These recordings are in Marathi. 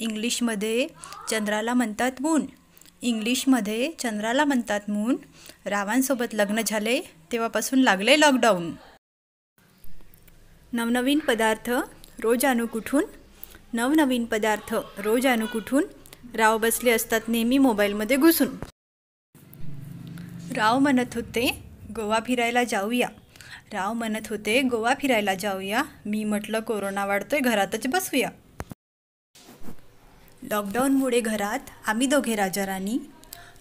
इंग्लिशमध्ये चंद्राला म्हणतात मून इंग्लिशमध्ये चंद्राला म्हणतात मून रावांसोबत लग्न झाले तेव्हापासून लागले लॉकडाऊन नवनवीन पदार्थ रोज आणू कुठून नवनवीन पदार्थ रोज आणू कुठून राव बसले असतात नेहमी मोबाईलमध्ये घुसून राव म्हणत होते गोवा फिरायला जाऊया राव म्हणत होते गोवा फिरायला जाऊया मी म्हटलं कोरोना वाढतोय घरातच बसूया लॉकडाऊनमुळे घरात आम्ही दोघे राजाराणी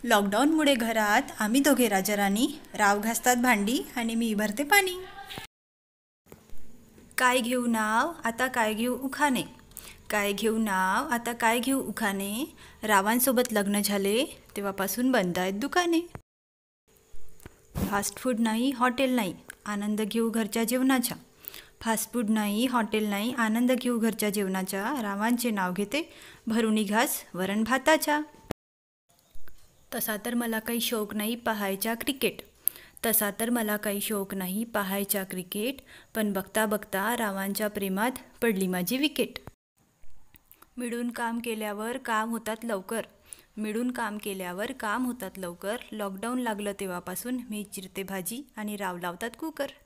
लॉकडाऊनमुळे घरात आम्ही दोघे राजाराणी राव घासतात भांडी आणि मी भरते पाणी काय घेऊ नाव आता काय घेऊ उखाने काय घेऊ नाव आता काय घेऊ उखाने रावांसोबत लग्न झाले तेव्हापासून बंद आहेत दुकाने फास्ट फूड नाही हॉटेल नाही आनंद घेऊ घरच्या जेवणाच्या फूड नाही हॉटेल नाही आनंद घेऊ घरच्या जेवणाच्या रावांचे नाव घेते भरुणी घास वरण भाताच्या तसा तर मला काही शौक नाही पाहायच्या क्रिकेट तसा तर मला काही शौक नाही पाहायच्या क्रिकेट पण बघता बघता रावांच्या प्रेमात पडली माझी विकेट मिळून काम केल्यावर काम होतात लवकर मिळून काम केल्यावर काम होतात लवकर लॉकडाऊन लागलं तेव्हापासून मी चिरते भाजी आणि राव लावतात कुकर